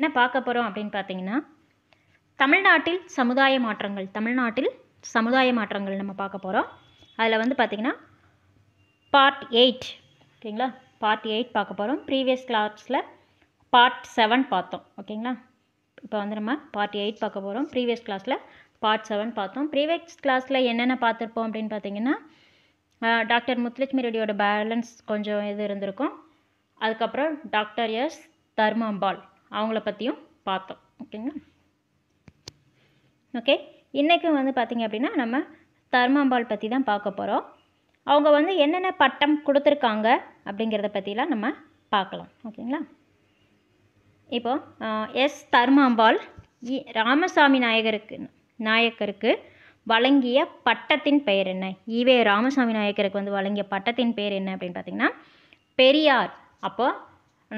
என்ன பார்க்க போகிறோம் அப்படின்னு பார்த்தீங்கன்னா தமிழ்நாட்டில் சமுதாய மாற்றங்கள் தமிழ்நாட்டில் சமுதாய மாற்றங்கள் நம்ம பார்க்க போகிறோம் அதில் வந்து பார்த்திங்கன்னா பார்ட் எயிட் ஓகேங்களா பார்ட் எயிட் பார்க்க போகிறோம் ப்ரீவியஸ் கிளாஸில் பார்ட் செவன் பார்த்தோம் ஓகேங்களா இப்போ வந்து நம்ம பார்ட் எயிட் பார்க்க போகிறோம் ப்ரீவியஸ் கிளாஸில் பார்ட் செவன் பார்த்தோம் ப்ரீவியஸ் கிளாஸில் என்னென்ன பார்த்துருப்போம் அப்படின்னு பார்த்தீங்கன்னா டாக்டர் முத்துலட்சுமி ரெடியோட பேலன்ஸ் கொஞ்சம் இது இருந்திருக்கும் அதுக்கப்புறம் டாக்டர் எஸ் தர்மாம்பாள் அவங்கள பற்றியும் பார்த்தோம் ஓகேங்களா ஓகே இன்றைக்கும் வந்து பார்த்திங்க அப்படின்னா நம்ம தர்மாம்பாள் பற்றி தான் பார்க்க போகிறோம் அவங்க வந்து என்னென்ன பட்டம் கொடுத்துருக்காங்க அப்படிங்கிறத பற்றிலாம் நம்ம பார்க்கலாம் ஓகேங்களா இப்போது எஸ் தர்மாம்பாள் ராமசாமி நாயகருக்கு நாயக்கருக்கு வழங்கிய பட்டத்தின் பெயர் என்ன ஈவே ராமசாமி நாயக்கருக்கு வந்து வழங்கிய பட்டத்தின் பெயர் என்ன அப்படின்னு பார்த்திங்கன்னா பெரியார் அப்போது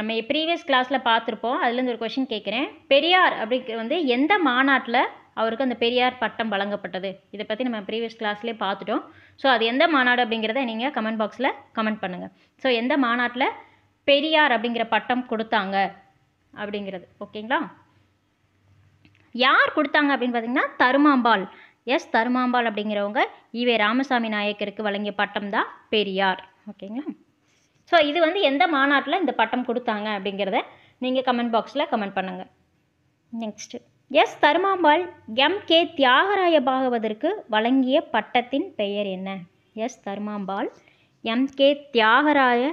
நம்ம ப்ரீவியஸ் கிளாஸில் பார்த்துருப்போம் அதுலேருந்து ஒரு கொஷின் கேட்குறேன் பெரியார் அப்படி வந்து எந்த மாநாட்டில் அவருக்கு அந்த பெரியார் பட்டம் வழங்கப்பட்டது இதை பற்றி நம்ம ப்ரீவியஸ் கிளாஸ்லேயே பார்த்துட்டோம் ஸோ அது எந்த மாநாடு அப்படிங்கிறத நீங்கள் கமெண்ட் பாக்ஸில் கமெண்ட் பண்ணுங்கள் ஸோ எந்த மாநாட்டில் பெரியார் அப்படிங்கிற பட்டம் கொடுத்தாங்க அப்படிங்கிறது ஓகேங்களா யார் கொடுத்தாங்க அப்படின்னு பார்த்தீங்கன்னா தருமாம்பாள் எஸ் தருமாம்பாள் அப்படிங்கிறவங்க ஈவே ராமசாமி நாயக்கருக்கு வழங்கிய பட்டம் தான் பெரியார் ஓகேங்களா ஸோ இது வந்து எந்த மாநாட்டில் இந்த பட்டம் கொடுத்தாங்க அப்படிங்கிறத நீங்கள் கமெண்ட் பாக்ஸில் கமெண்ட் பண்ணுங்கள் next S Tharumambal M K Thiyagaraya பாகவதற்கு வழங்கிய பட்டத்தின் பெயர் என்ன S Tharumambal M K Thiyagaraya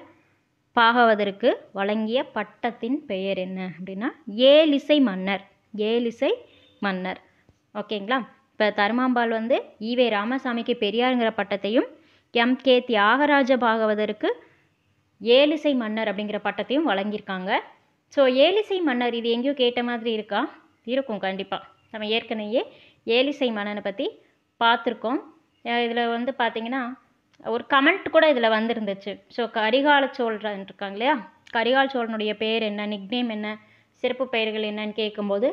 பாகவதற்கு வழங்கிய பட்டத்தின் பெயர் என்ன அப்படின்னா ஏலிசை மன்னர் ஏலிசை மன்னர் ஓகேங்களா இப்போ தருமாம்பாள் வந்து ஈவே ராமசாமிக்கு பெரியாருங்கிற பட்டத்தையும் எம் கே தியாகராஜ பாகவதற்கு ஏலிசை மன்னர் அப்படிங்கிற பட்டத்தையும் வழங்கியிருக்காங்க ஸோ ஏலிசை மன்னர் இது எங்கேயோ கேட்ட மாதிரி இருக்கா இருக்கும் கண்டிப்பாக நம்ம ஏற்கனவே ஏலிசை மன்னனை பற்றி பார்த்துருக்கோம் இதில் வந்து பார்த்திங்கன்னா ஒரு கமெண்ட் கூட இதில் வந்திருந்துச்சு ஸோ கரிகால சோழன் இருக்காங்க இல்லையா கரிகால சோழனுடைய பேர் என்ன நிக்னேம் என்ன சிறப்பு பெயர்கள் என்னன்னு கேட்கும்போது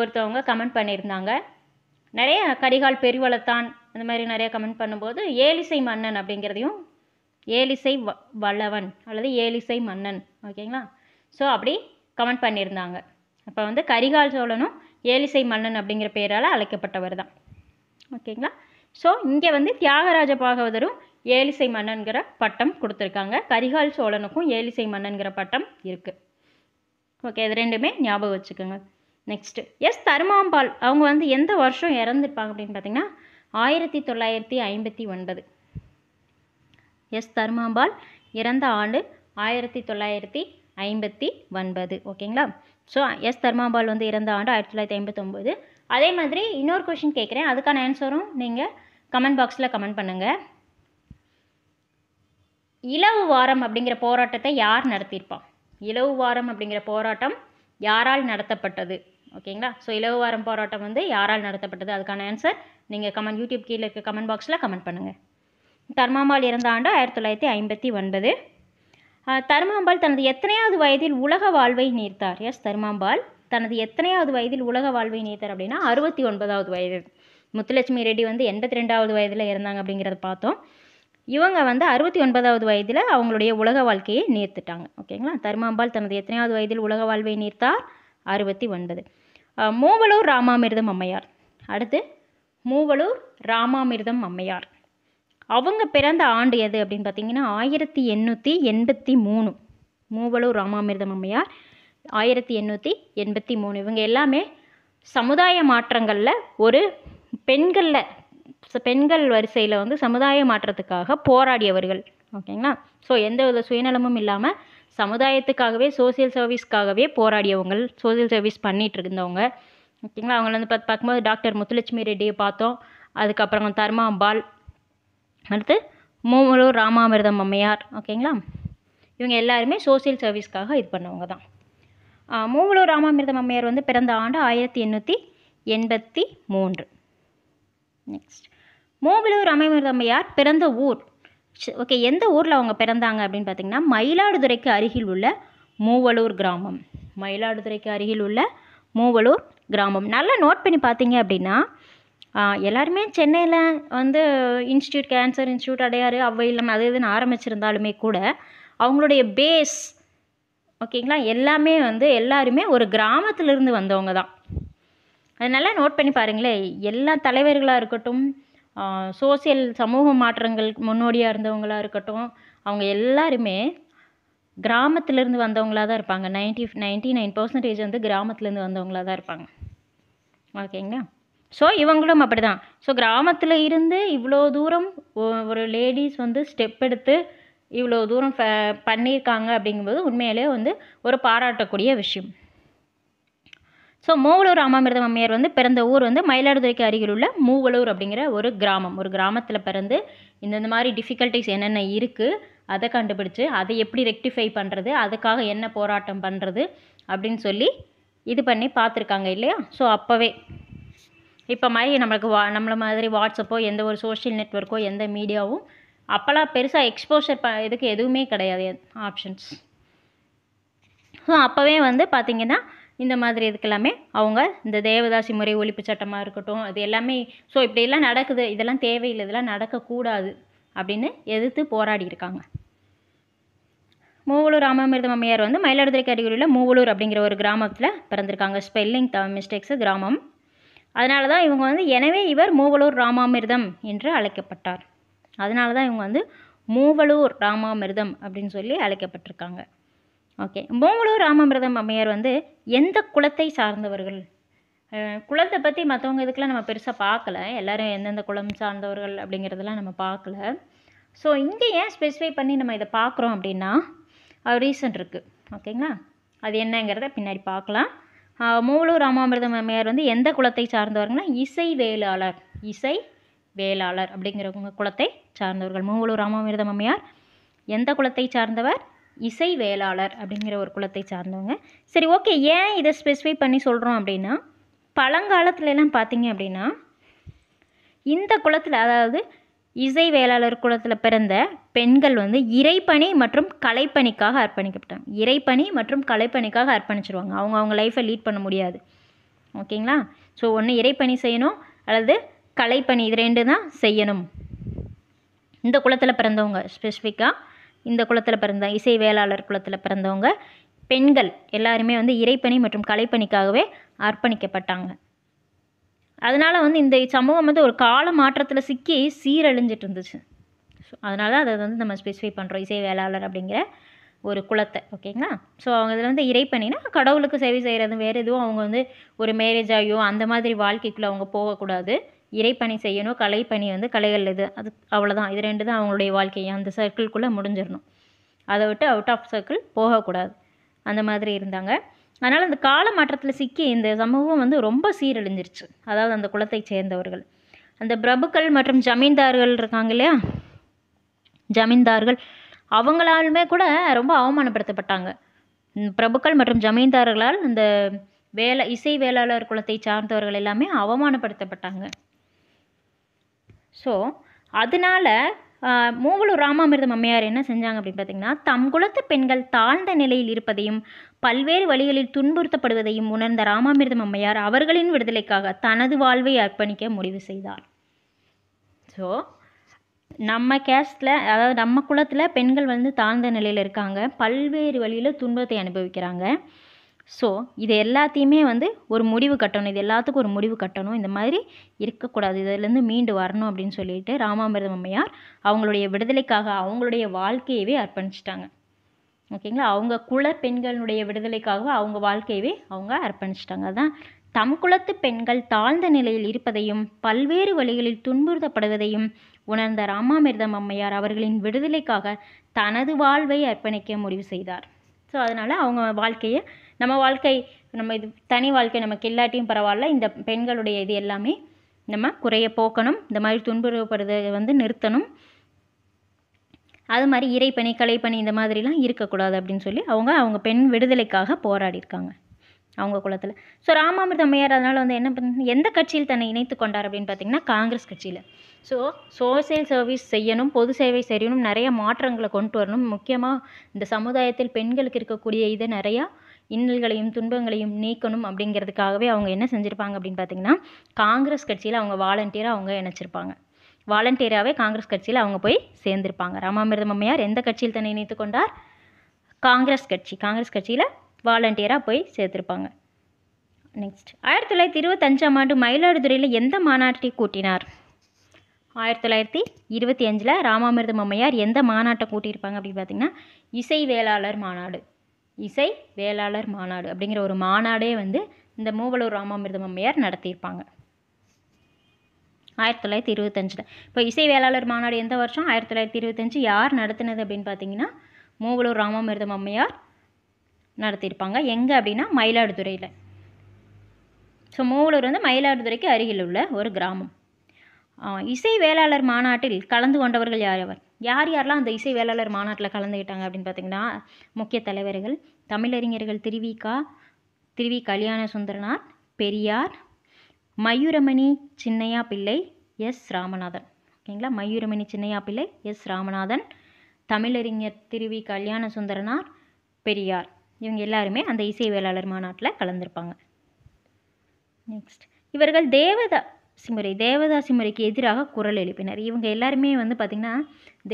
ஒருத்தவங்க கமெண்ட் பண்ணியிருந்தாங்க நிறைய கரிகால் பெருவளத்தான் அந்த மாதிரி நிறைய கமெண்ட் பண்ணும்போது ஏலிசை மன்னன் அப்படிங்கிறதையும் ஏலிசை வ வல்லவன் அல்லது ஏலிசை மன்னன் ஓகேங்களா ஸோ அப்படி கமெண்ட் பண்ணியிருந்தாங்க அப்போ வந்து கரிகால் சோழனும் ஏலிசை மன்னன் அப்படிங்கிற பெயரால் அழைக்கப்பட்டவர் தான் ஓகேங்களா ஸோ இங்கே வந்து தியாகராஜ பாகவதரும் ஏலிசை மன்னன்கிற பட்டம் கொடுத்துருக்காங்க கரிகால் சோழனுக்கும் ஏலிசை மன்னன்கிற பட்டம் இருக்குது ஓகே இது ரெண்டுமே ஞாபகம் வச்சுக்கோங்க நெக்ஸ்ட்டு எஸ் தருமாம்பாள் அவங்க வந்து எந்த வருஷம் இறந்துருப்பாங்க அப்படின்னு பார்த்தீங்கன்னா ஆயிரத்தி தொள்ளாயிரத்தி ஐம்பத்தி ஒன்பது எஸ் தர்மாம்பாள் இறந்த ஆண்டு ஆயிரத்தி தொள்ளாயிரத்தி ஐம்பத்தி ஒன்பது ஓகேங்களா ஸோ எஸ் தர்மாம்பாள் வந்து இறந்த ஆண்டு ஆயிரத்தி தொள்ளாயிரத்தி ஐம்பத்தொம்போது அதே மாதிரி இன்னொரு கொஷின் கேட்குறேன் அதுக்கான ஆன்சரும் நீங்கள் கமெண்ட் பாக்ஸில் கமெண்ட் பண்ணுங்கள் இலவு வாரம் அப்படிங்கிற போராட்டத்தை யார் நடத்தியிருப்பான் இலவு வாரம் அப்படிங்கிற போராட்டம் யாரால் நடத்தப்பட்டது ஓகேங்களா ஸோ இளவு வாரம் போராட்டம் வந்து யாரால் நடத்தப்பட்டது அதுக்கான ஆன்சர் நீங்கள் கமெண்ட் யூடியூப் கீழே இருக்க கமெண்ட் பாக்ஸில் கமெண்ட் பண்ணுங்கள் தர்மாம்பாள் இறந்த ஆண்டு ஆயிரத்தி தொள்ளாயிரத்தி ஐம்பத்தி ஒன்பது தர்மாம்பாள் தனது எத்தனையாவது வயதில் உலக வாழ்வை நீர்த்தார் எஸ் தர்மாம்பாள் தனது எத்தனையாவது வயதில் உலக வாழ்வை நீர்த்தார் அப்படின்னா அறுபத்தி ஒன்பதாவது வயது முத்துலட்சுமி ரெட்டி வந்து எண்பத்தி ரெண்டாவது வயதில் இறந்தாங்க அப்படிங்கிறத பார்த்தோம் இவங்க வந்து அறுபத்தி ஒன்பதாவது வயதில் அவங்களுடைய உலக வாழ்க்கையை நீர்த்துட்டாங்க ஓகேங்களா தர்மாம்பாள் தனது எத்தனையாவது வயதில் உலக வாழ்வை நீர்த்தார் அறுபத்தி ஒன்பது மூவலூர் ராமாமிர்தம் அம்மையார் அடுத்து மூவலூர் ராமாமிர்தம் அம்மையார் அவங்க பிறந்த ஆண்டு எது அப்படின்னு பார்த்தீங்கன்னா ஆயிரத்தி எண்ணூற்றி எண்பத்தி மூணு மூவலூர் ராமாமிர்தம் அம்மையார் ஆயிரத்தி எண்ணூற்றி எண்பத்தி மூணு இவங்க எல்லாமே சமுதாய மாற்றங்களில் ஒரு பெண்களில் பெண்கள் வரிசையில் வந்து சமுதாய மாற்றத்துக்காக போராடியவர்கள் ஓகேங்களா ஸோ எந்த வித சுயநலமும் இல்லாமல் சமுதாயத்துக்காகவே சோசியல் சர்வீஸ்க்காகவே போராடியவங்க சோசியல் சர்வீஸ் பண்ணிகிட்டு இருந்தவங்க ஓகேங்களா அவங்கள வந்து பார்த்து பார்க்கும்போது டாக்டர் முத்துலட்சுமி ரெட்டியை பார்த்தோம் அதுக்கப்புறம் தர்மாம்பால் அடுத்து மூவலூர் ராமாமிர்தம் அம்மையார் ஓகேங்களா இவங்க எல்லாருமே சோசியல் சர்வீஸ்க்காக இது பண்ணவங்க தான் மூவலூர் ராமாமிர்தம் அம்மையார் வந்து பிறந்த ஆண்டு ஆயிரத்தி எண்ணூற்றி எண்பத்தி மூன்று நெக்ஸ்ட் மூவலூர் ராமாமிர்தம்மையார் பிறந்த ஊர் ஓகே எந்த ஊரில் அவங்க பிறந்தாங்க அப்படின்னு பார்த்திங்கன்னா மயிலாடுதுறைக்கு அருகில் உள்ள மூவலூர் கிராமம் மயிலாடுதுறைக்கு அருகில் உள்ள மூவலூர் கிராமம் நல்லா நோட் பண்ணி பார்த்தீங்க அப்படின்னா எல்லாருமே சென்னையில் வந்து இன்ஸ்டியூட் கேன்சர் இன்ஸ்டியூட் அடையாறு இல்லாமல் அது இதுன்னு ஆரம்பிச்சிருந்தாலுமே கூட அவங்களுடைய பேஸ் ஓகேங்களா எல்லாமே வந்து எல்லாருமே ஒரு கிராமத்திலிருந்து வந்தவங்க தான் அதனால் நோட் பண்ணி பாருங்களேன் எல்லா தலைவர்களாக இருக்கட்டும் சோசியல் சமூக மாற்றங்கள் முன்னோடியாக இருந்தவங்களாக இருக்கட்டும் அவங்க எல்லாருமே கிராமத்திலேருந்து வந்தவங்களாக தான் இருப்பாங்க நைன்ட்டி நைன்ட்டி நைன் பர்சன்டேஜ் வந்து கிராமத்துலேருந்து வந்தவங்களாக தான் இருப்பாங்க ஓகேங்களா ஸோ இவங்களும் அப்படி தான் ஸோ கிராமத்தில் இருந்து இவ்வளோ தூரம் ஒரு லேடிஸ் வந்து ஸ்டெப் எடுத்து இவ்வளோ தூரம் பண்ணியிருக்காங்க அப்படிங்கும்போது உண்மையிலே வந்து ஒரு பாராட்டக்கூடிய விஷயம் ஸோ மூவலூர் ராமாமிர்தம் அம்மையார் வந்து பிறந்த ஊர் வந்து மயிலாடுதுறைக்கு அருகில் உள்ள மூவலூர் அப்படிங்கிற ஒரு கிராமம் ஒரு கிராமத்தில் பிறந்து இந்தந்த மாதிரி டிஃபிகல்ட்டிஸ் என்னென்ன இருக்குது அதை கண்டுபிடிச்சு அதை எப்படி ரெக்டிஃபை பண்ணுறது அதுக்காக என்ன போராட்டம் பண்ணுறது அப்படின்னு சொல்லி இது பண்ணி பார்த்துருக்காங்க இல்லையா ஸோ அப்போவே இப்போ மாதிரி நம்மளுக்கு வா நம்மளை மாதிரி வாட்ஸ்அப்போ எந்த ஒரு சோஷியல் நெட்ஒர்க்கோ எந்த மீடியாவும் அப்போல்லாம் பெருசாக எக்ஸ்போஷர் ப இதுக்கு எதுவுமே கிடையாது ஆப்ஷன்ஸ் ஸோ அப்போவே வந்து பார்த்திங்கன்னா இந்த மாதிரி இதுக்கெல்லாமே அவங்க இந்த தேவதாசி முறை ஒழிப்பு சட்டமாக இருக்கட்டும் அது எல்லாமே ஸோ இப்படியெல்லாம் நடக்குது இதெல்லாம் தேவையில்லை இதெல்லாம் நடக்கக்கூடாது அப்படின்னு எதிர்த்து போராடி இருக்காங்க மூவலூர் ராமாமிர்தம் அம்மையார் வந்து மயிலாடுதுறை கரிகூரில் மூவலூர் அப்படிங்கிற ஒரு கிராமத்தில் பிறந்திருக்காங்க ஸ்பெல்லிங் த மிஸ்டேக்ஸு கிராமம் அதனால தான் இவங்க வந்து எனவே இவர் மூவலூர் ராமாமிர்தம் என்று அழைக்கப்பட்டார் அதனால தான் இவங்க வந்து மூவலூர் ராமாமிர்தம் அப்படின்னு சொல்லி அழைக்கப்பட்டிருக்காங்க ஓகே மூவலூர் ராமாமிர்தம் அம்மையார் வந்து எந்த குலத்தை சார்ந்தவர்கள் குளத்தை பற்றி மற்றவங்க இதுக்கெலாம் நம்ம பெருசாக பார்க்கல எல்லோரும் எந்தெந்த குளம் சார்ந்தவர்கள் அப்படிங்கிறதெல்லாம் நம்ம பார்க்கல ஸோ இங்கே ஏன் ஸ்பெசிஃபை பண்ணி நம்ம இதை பார்க்குறோம் அப்படின்னா ரீசன் இருக்குது ஓகேங்களா அது என்னங்கிறத பின்னாடி பார்க்கலாம் மூலூர் ராமாமிர்தம் அம்மையார் வந்து எந்த குலத்தை சார்ந்தவர்கள்னா இசை வேளாளர் இசை வேளாளர் அப்படிங்கிறவங்க குலத்தை சார்ந்தவர்கள் மூவலூர் ராமாமிர்தம் அம்மையார் எந்த குலத்தை சார்ந்தவர் இசை வேளாளர் அப்படிங்கிற ஒரு குலத்தை சார்ந்தவங்க சரி ஓகே ஏன் இதை ஸ்பெசிஃபை பண்ணி சொல்கிறோம் அப்படின்னா பழங்காலத்துலலாம் பார்த்தீங்க அப்படின்னா இந்த குலத்தில் அதாவது இசை வேளாளர் குலத்தில் பிறந்த பெண்கள் வந்து இறைப்பணி மற்றும் கலைப்பணிக்காக அர்ப்பணிக்கப்பட்டாங்க இறைப்பணி மற்றும் கலைப்பணிக்காக அர்ப்பணிச்சிருவாங்க அவங்க அவங்க லைஃப்பை லீட் பண்ண முடியாது ஓகேங்களா ஸோ ஒன்று இறைப்பணி செய்யணும் அல்லது கலைப்பணி இது ரெண்டு தான் செய்யணும் இந்த குளத்தில் பிறந்தவங்க ஸ்பெசிஃபிக்காக இந்த குலத்தில் பிறந்த இசை வேளாளர் குலத்தில் பிறந்தவங்க பெண்கள் எல்லாருமே வந்து இறைப்பணி மற்றும் கலைப்பணிக்காகவே அர்ப்பணிக்கப்பட்டாங்க அதனால் வந்து இந்த சமூகம் வந்து ஒரு கால மாற்றத்தில் சிக்கி சீரழிஞ்சிட்டு இருந்துச்சு ஸோ அதனால் அதை வந்து நம்ம ஸ்பெசிஃபை பண்ணுறோம் இசை வேளாளர் அப்படிங்கிற ஒரு குலத்தை ஓகேங்களா ஸோ அவங்க இதில் வந்து இறைப்பணினா கடவுளுக்கு சேவை செய்கிறது வேறு எதுவும் அவங்க வந்து ஒரு மேரேஜ் ஆகியோ அந்த மாதிரி வாழ்க்கைக்குள்ளே அவங்க போகக்கூடாது இறைப்பணி செய்யணும் கலைப்பணி வந்து கலைகள் இது அது அவ்வளோதான் இது ரெண்டு தான் அவங்களுடைய வாழ்க்கையை அந்த சர்க்கிள்குள்ளே முடிஞ்சிடணும் அதை விட்டு அவுட் ஆஃப் சர்க்கிள் போகக்கூடாது அந்த மாதிரி இருந்தாங்க அதனால் அந்த கால மாற்றத்தில் சிக்கி இந்த சமூகம் வந்து ரொம்ப சீரழிஞ்சிருச்சு அதாவது அந்த குலத்தை சேர்ந்தவர்கள் அந்த பிரபுக்கள் மற்றும் ஜமீன்தார்கள் இருக்காங்க இல்லையா ஜமீன்தார்கள் அவங்களாலுமே கூட ரொம்ப அவமானப்படுத்தப்பட்டாங்க பிரபுக்கள் மற்றும் ஜமீன்தார்களால் இந்த வேலை இசை வேளாளர் குலத்தை சார்ந்தவர்கள் எல்லாமே அவமானப்படுத்தப்பட்டாங்க ஸோ அதனால் மூவலூர் ராமாமிர்தம் அம்மையார் என்ன செஞ்சாங்க அப்படின்னு பார்த்தீங்கன்னா தம் குலத்து பெண்கள் தாழ்ந்த நிலையில் இருப்பதையும் பல்வேறு வழிகளில் துன்புறுத்தப்படுவதையும் உணர்ந்த ராமாமிர்தம் அம்மையார் அவர்களின் விடுதலைக்காக தனது வாழ்வை அர்ப்பணிக்க முடிவு செய்தார் ஸோ நம்ம கேஸ்டில் அதாவது நம்ம குலத்தில் பெண்கள் வந்து தாழ்ந்த நிலையில் இருக்காங்க பல்வேறு வழியில் துன்பத்தை அனுபவிக்கிறாங்க ஸோ இது எல்லாத்தையுமே வந்து ஒரு முடிவு கட்டணும் இது எல்லாத்துக்கும் ஒரு முடிவு கட்டணும் இந்த மாதிரி இருக்கக்கூடாது இதிலேருந்து மீண்டு வரணும் அப்படின்னு சொல்லிட்டு ராமாமிர்தம் அம்மையார் அவங்களுடைய விடுதலைக்காக அவங்களுடைய வாழ்க்கையவே அர்ப்பணிச்சிட்டாங்க ஓகேங்களா அவங்க குல பெண்களுடைய விடுதலைக்காக அவங்க வாழ்க்கையவே அவங்க அர்ப்பணிச்சிட்டாங்க அதுதான் தம் குலத்து பெண்கள் தாழ்ந்த நிலையில் இருப்பதையும் பல்வேறு வழிகளில் துன்புறுத்தப்படுவதையும் உணர்ந்த ராமாமிர்தம் அம்மையார் அவர்களின் விடுதலைக்காக தனது வாழ்வை அர்ப்பணிக்க முடிவு செய்தார் ஸோ அதனால் அவங்க வாழ்க்கையை நம்ம வாழ்க்கை நம்ம இது தனி வாழ்க்கை நமக்கு இல்லாட்டியும் பரவாயில்ல இந்த பெண்களுடைய இது எல்லாமே நம்ம குறைய போக்கணும் இந்த மாதிரி துன்புறுவப்படுறதை வந்து நிறுத்தணும் அது மாதிரி இறைப்பணி கலைப்பணி இந்த மாதிரிலாம் இருக்கக்கூடாது அப்படின்னு சொல்லி அவங்க அவங்க பெண் விடுதலைக்காக போராடியிருக்காங்க அவங்க குளத்தில் ஸோ ராமாமிர்த அம்மையார் அதனால் வந்து என்ன பண்ண எந்த கட்சியில் தன்னை இணைத்து கொண்டார் அப்படின்னு பார்த்தீங்கன்னா காங்கிரஸ் கட்சியில் ஸோ சோசியல் சர்வீஸ் செய்யணும் பொது சேவை செய்யணும் நிறைய மாற்றங்களை கொண்டு வரணும் முக்கியமாக இந்த சமுதாயத்தில் பெண்களுக்கு இருக்கக்கூடிய இதை நிறையா இன்னல்களையும் துன்பங்களையும் நீக்கணும் அப்படிங்கிறதுக்காகவே அவங்க என்ன செஞ்சுருப்பாங்க அப்படின்னு பார்த்தீங்கன்னா காங்கிரஸ் கட்சியில் அவங்க வாலண்டியராக அவங்க இணைச்சிருப்பாங்க வாலண்டியராகவே காங்கிரஸ் கட்சியில் அவங்க போய் சேர்ந்திருப்பாங்க ராமாமிர்தம் அம்மையார் எந்த கட்சியில் தன்னை இணைத்து கொண்டார் காங்கிரஸ் கட்சி காங்கிரஸ் கட்சியில் வாலண்டியராக போய் சேர்த்துருப்பாங்க நெக்ஸ்ட் ஆயிரத்தி தொள்ளாயிரத்தி இருபத்தஞ்சாம் ஆண்டு மயிலாடுதுறையில் எந்த மாநாட்டை கூட்டினார் ஆயிரத்தி தொள்ளாயிரத்தி இருபத்தி அஞ்சில் ராமாமிர்தம் அம்மையார் எந்த மாநாட்டை கூட்டியிருப்பாங்க அப்படின்னு பார்த்தீங்கன்னா இசை வேளாளர் மாநாடு இசை வேளாளர் மாநாடு அப்படிங்கிற ஒரு மாநாடே வந்து இந்த மூவலூர் ராமாமிர்தம் அம்மையார் நடத்தியிருப்பாங்க ஆயிரத்தி தொள்ளாயிரத்தி இருபத்தஞ்சில் இப்போ இசை வேளாளர் மாநாடு எந்த வருஷம் ஆயிரத்தி தொள்ளாயிரத்தி இருபத்தஞ்சு யார் நடத்தினது அப்படின்னு பார்த்தீங்கன்னா மூவலூர் ராமாமிர்தம் அம்மையார் நடத்தியிருப்பாங்க எங்கே அப்படின்னா மயிலாடுதுறையில் ஸோ மூவலூர் வந்து மயிலாடுதுறைக்கு அருகில் உள்ள ஒரு கிராமம் இசை வேளாளர் மாநாட்டில் கலந்து கொண்டவர்கள் யார் அவர் யார் யாரெல்லாம் அந்த இசை வேளாளர் மாநாட்டில் கலந்துக்கிட்டாங்க அப்படின்னு பார்த்தீங்கன்னா முக்கிய தலைவர்கள் தமிழறிஞர்கள் திருவிகா திருவி கல்யாண சுந்தரனார் பெரியார் மயூரமணி சின்னையா பிள்ளை எஸ் ராமநாதன் ஓகேங்களா மயூரமணி சின்னையா பிள்ளை எஸ் ராமநாதன் தமிழறிஞர் திருவி கல்யாண சுந்தரனார் பெரியார் இவங்க எல்லாருமே அந்த இசை வேளாளர் மாநாட்டில் கலந்துருப்பாங்க நெக்ஸ்ட் இவர்கள் தேவதா சிமுறை தேவதாசி முறைக்கு எதிராக குரல் எழுப்பினர் இவங்க எல்லாருமே வந்து பார்த்திங்கன்னா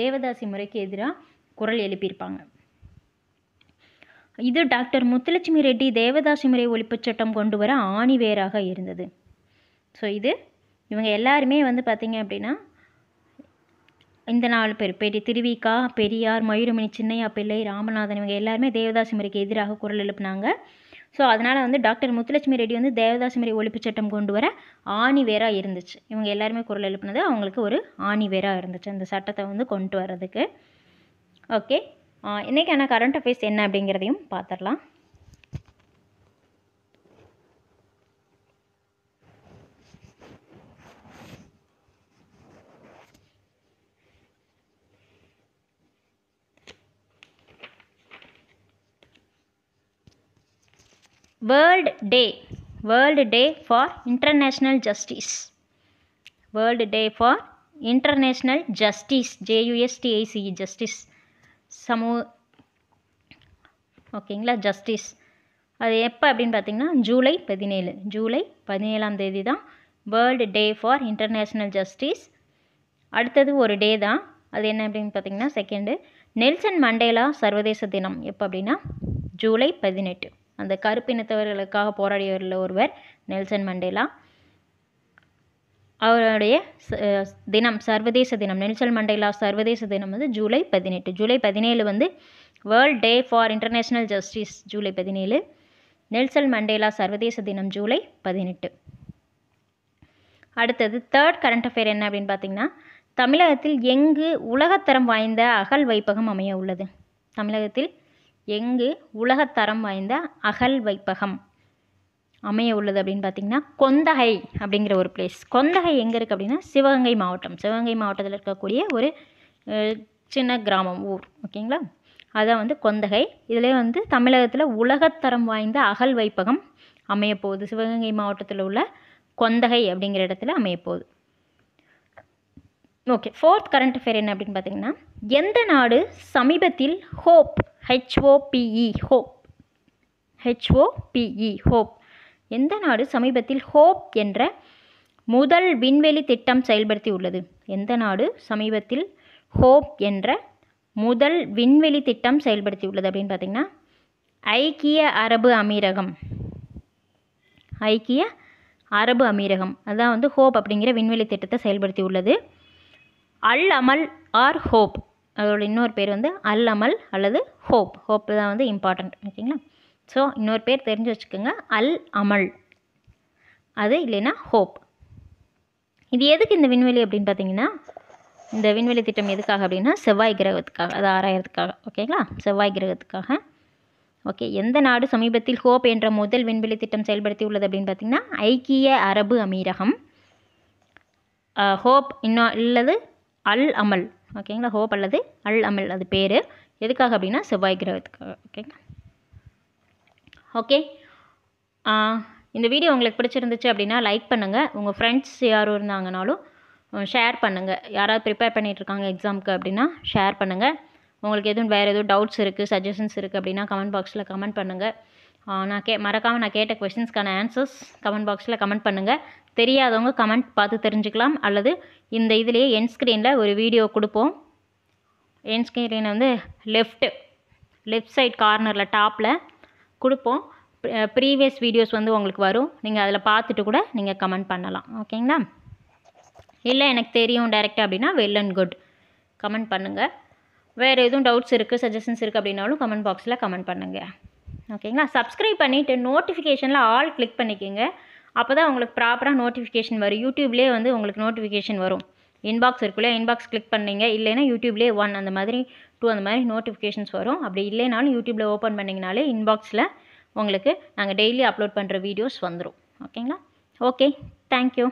தேவதாசி முறைக்கு எதிராக குரல் எழுப்பியிருப்பாங்க இது டாக்டர் முத்துலட்சுமி ரெட்டி தேவதாசி முறை ஒழிப்புச் சட்டம் கொண்டு வர ஆணி வேராக இருந்தது ஸோ இது இவங்க எல்லாருமே வந்து பார்த்திங்க அப்படின்னா இந்த நாலு பேர் பெரிய திருவிக்கா பெரியார் மயூரமணி சின்னையா பிள்ளை ராமநாதன் இவங்க எல்லாருமே தேவதாசி முறைக்கு எதிராக குரல் எழுப்புனாங்க ஸோ அதனால் வந்து டாக்டர் முத்துலட்சுமி ரெட்டி வந்து தேவதாசுமரி ஒழிப்பு சட்டம் கொண்டு வர ஆணி வேறாக இருந்துச்சு இவங்க எல்லாருமே குரல் எழுப்பினது அவங்களுக்கு ஒரு ஆணி வேறாக இருந்துச்சு அந்த சட்டத்தை வந்து கொண்டு வர்றதுக்கு ஓகே இன்றைக்கான கரண்ட் அஃபேர்ஸ் என்ன அப்படிங்கிறதையும் பார்த்துடலாம் world day world day for international justice world day for international justice ஜேயுஎஸ்டிஐசிஇ justice சமூ ஓகேங்களா ஜஸ்டிஸ் அது எப்போ அப்படின்னு பார்த்தீங்கன்னா ஜூலை பதினேழு ஜூலை பதினேழாம் தேதி தான் world day for international justice அடுத்தது ஒரு டே தான் அது என்ன அப்படின்னு பார்த்தீங்கன்னா செகண்டு நெல்சன் மண்டேலா சர்வதேச தினம் எப்போ அப்படின்னா ஜூலை பதினெட்டு அந்த கருப்பினத்தவர்களுக்காக போராடியவரில் ஒருவர் நெல்சன் மண்டேலா அவருடைய தினம் சர்வதேச தினம் நெல்சன் மண்டேலா சர்வதேச தினம் வந்து ஜூலை பதினெட்டு ஜூலை பதினேழு வந்து world day for international justice ஜூலை பதினேழு நெல்சன் மண்டேலா சர்வதேச தினம் ஜூலை பதினெட்டு அடுத்தது தேர்ட் கரண்ட் அஃபேர் என்ன அப்படின்னு பார்த்தீங்கன்னா தமிழகத்தில் எங்கு உலகத்தரம் வாய்ந்த அகல் வைப்பகம் அமைய உள்ளது தமிழகத்தில் எங்கு உலகத்தரம் வாய்ந்த அகல் வைப்பகம் அமைய உள்ளது அப்படின்னு பார்த்தீங்கன்னா கொந்தகை அப்படிங்கிற ஒரு பிளேஸ் கொந்தகை எங்கே இருக்குது அப்படின்னா சிவகங்கை மாவட்டம் சிவகங்கை மாவட்டத்தில் இருக்கக்கூடிய ஒரு சின்ன கிராமம் ஊர் ஓகேங்களா அதான் வந்து கொந்தகை இதிலே வந்து தமிழகத்தில் உலகத்தரம் வாய்ந்த அகல் வைப்பகம் அமையப்போகுது சிவகங்கை மாவட்டத்தில் உள்ள கொந்தகை அப்படிங்கிற இடத்துல அமையப்போகுது ஓகே ஃபோர்த் கரண்ட் அஃபேர் என்ன அப்படின்னு பார்த்தீங்கன்னா எந்த நாடு சமீபத்தில் hope H O P E hope H O P E hope எந்த நாடு சமீபத்தில் ஹோப் என்ற முதல் விண்வெளி திட்டம் செயல்படுத்தி உள்ளது எந்த நாடு சமீபத்தில் ஹோப் என்ற முதல் விண்வெளி திட்டம் செயல்படுத்தி உள்ளது அப்படின்னு பார்த்தீங்கன்னா ஐக்கிய அரபு அமீரகம் ஐக்கிய அரபு அமீரகம் அதான் வந்து ஹோப் அப்படிங்கிற விண்வெளி திட்டத்தை செயல்படுத்தி உள்ளது அல் அமல் ஆர் ஹோப் அதோட இன்னொரு பேர் வந்து அல் அமல் அல்லது ஹோப் ஹோப் தான் வந்து இம்பார்ட்டண்ட் ஓகேங்களா ஸோ இன்னொரு பேர் தெரிஞ்சு வச்சுக்கோங்க அல் அமல் அது இல்லைன்னா ஹோப் இது எதுக்கு இந்த விண்வெளி அப்படின்னு பார்த்தீங்கன்னா இந்த விண்வெளி திட்டம் எதுக்காக அப்படின்னா செவ்வாய் கிரகத்துக்காக அது ஆராயிரத்துக்காக ஓகேங்களா செவ்வாய் கிரகத்துக்காக ஓகே எந்த நாடு சமீபத்தில் ஹோப் என்ற முதல் விண்வெளி திட்டம் செயல்படுத்தி உள்ளது அப்படின்னு பார்த்தீங்கன்னா ஐக்கிய அரபு அமீரகம் ஹோப் இன்னும் அல்லது அல் அமல் ஓகேங்களா ஹோப் அல்லது அல் அமல் அது பேர் எதுக்காக அப்படின்னா செவ்வாய் கிரகத்துக்காக ஓகேங்களா ஓகே இந்த வீடியோ உங்களுக்கு பிடிச்சிருந்துச்சு அப்படின்னா லைக் பண்ணுங்கள் உங்கள் ஃப்ரெண்ட்ஸ் யாரும் இருந்தாங்கனாலும் ஷேர் பண்ணுங்கள் யாராவது ப்ரிப்பேர் பண்ணிகிட்ருக்காங்க எக்ஸாமுக்கு அப்படின்னா ஷேர் பண்ணுங்கள் உங்களுக்கு எதுவும் வேறு எதுவும் டவுட்ஸ் இருக்குது சஜஷன்ஸ் இருக்குது அப்படின்னா கமெண்ட் பாக்ஸில் கமெண்ட் பண்ணுங்கள் நான் கே மறக்காமல் நான் கேட்ட கொஷின்ஸ்க்கான ஆன்சர்ஸ் கமெண்ட் பாக்ஸில் கமெண்ட் பண்ணுங்கள் தெரியாதவங்க கமெண்ட் பார்த்து தெரிஞ்சுக்கலாம் அல்லது இந்த இதிலேயே என் ஸ்க்ரீனில் ஒரு வீடியோ கொடுப்போம் என் ஸ்க்ரீனை வந்து லெஃப்ட்டு லெஃப்ட் சைட் கார்னரில் டாப்பில் கொடுப்போம் ப்ரீவியஸ் வீடியோஸ் வந்து உங்களுக்கு வரும் நீங்கள் அதில் பார்த்துட்டு கூட நீங்கள் கமெண்ட் பண்ணலாம் ஓகேங்களா இல்லை எனக்கு தெரியும் டேரெக்டாக அப்படின்னா வெல் அண்ட் குட் கமெண்ட் பண்ணுங்கள் வேறு எதுவும் டவுட்ஸ் இருக்குது சஜஷன்ஸ் இருக்குது அப்படின்னாலும் கமெண்ட் பாக்ஸில் கமெண்ட் பண்ணுங்கள் ஓகேங்களா சப்ஸ்கிரைப் பண்ணிவிட்டு நோட்டிஃபிகேஷனில் ஆல் கிளிக் பண்ணிக்கோங்க அப்போ தான் உங்களுக்கு ப்ராப்பராக நோட்டிஃபிகேஷன் வரும் யூடியூப்லேயே வந்து உங்களுக்கு நோட்டிஃபிகேஷன் வரும் இன்பாக்ஸ் இருக்குல்ல இன்பாக்ஸ் கிளிக் பண்ணிங்க இல்லைன்னா யூடியூப்லேயே ஒன் அந்த மாதிரி டூ அந்த மாதிரி நோட்டிஃபிகேஷன்ஸ் வரும் அப்படி இல்லைனாலும் யூடியூப்பில் ஓப்பன் பண்ணிங்கனாலே இன்பாக்ஸில் உங்களுக்கு நாங்கள் டெய்லி அப்லோட் பண்ணுற வீடியோஸ் வந்துடும் ஓகேங்களா ஓகே தேங்க்யூ